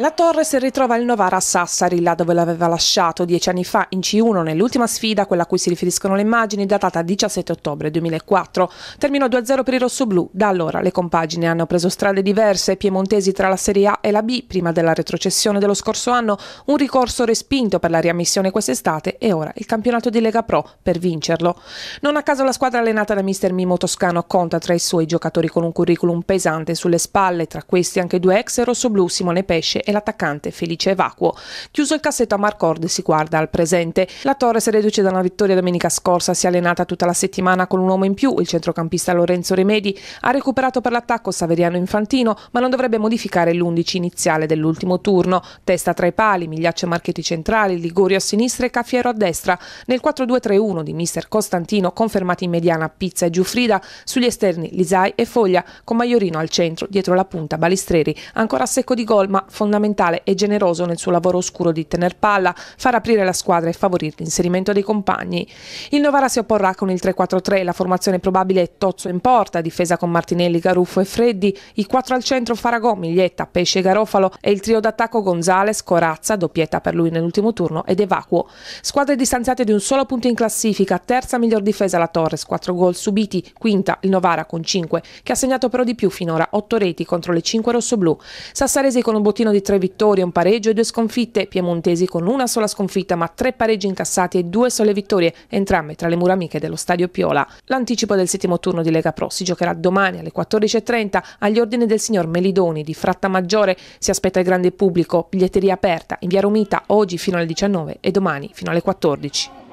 La torre si ritrova il Novara a Sassari, là dove l'aveva lasciato dieci anni fa in C1 nell'ultima sfida, quella a cui si riferiscono le immagini, datata 17 ottobre 2004. Terminò 2-0 per i rossoblù. Da allora le compagini hanno preso strade diverse, piemontesi tra la Serie A e la B, prima della retrocessione dello scorso anno, un ricorso respinto per la riammissione quest'estate e ora il campionato di Lega Pro per vincerlo. Non a caso la squadra allenata da mister Mimo Toscano conta tra i suoi giocatori con un curriculum pesante sulle spalle, tra questi anche due ex rossoblù Simone Pesce e l'attaccante Felice Evacuo. Chiuso il cassetto a Marcord si guarda al presente. La Torre si reduce da una vittoria domenica scorsa, si è allenata tutta la settimana con un uomo in più. Il centrocampista Lorenzo Remedi ha recuperato per l'attacco Saveriano Infantino, ma non dovrebbe modificare l'11 iniziale dell'ultimo turno. Testa tra i pali, Migliaccio e Marchetti centrali, Ligorio a sinistra e Caffiero a destra. Nel 4-2-3-1 di mister Costantino, confermati in mediana Pizza e Giuffrida, sugli esterni Lisai e Foglia, con Maiorino al centro, dietro la punta Balistreri, ancora secco di gol ma fondamentale fondamentale e generoso nel suo lavoro oscuro di tener palla, far aprire la squadra e favorire l'inserimento dei compagni. Il Novara si opporrà con il 3-4-3, la formazione probabile è Tozzo in porta, difesa con Martinelli, Garuffo e Freddi, i 4 al centro Faragò, Miglietta, Pesce e Garofalo e il trio d'attacco Gonzales, Corazza, doppietta per lui nell'ultimo turno ed Evacuo. Squadre distanziate di un solo punto in classifica, terza miglior difesa la Torres, 4 gol subiti, quinta il Novara con 5, che ha segnato però di più finora 8 reti contro le 5 rossoblù. Sassaresi con un bottino di di tre vittorie, un pareggio e due sconfitte, piemontesi con una sola sconfitta ma tre pareggi incassati e due sole vittorie, entrambe tra le mura amiche dello Stadio Piola. L'anticipo del settimo turno di Lega Pro si giocherà domani alle 14.30 agli ordini del signor Melidoni di Fratta Maggiore. Si aspetta il grande pubblico, biglietteria aperta in via Romita oggi fino alle 19 e domani fino alle 14.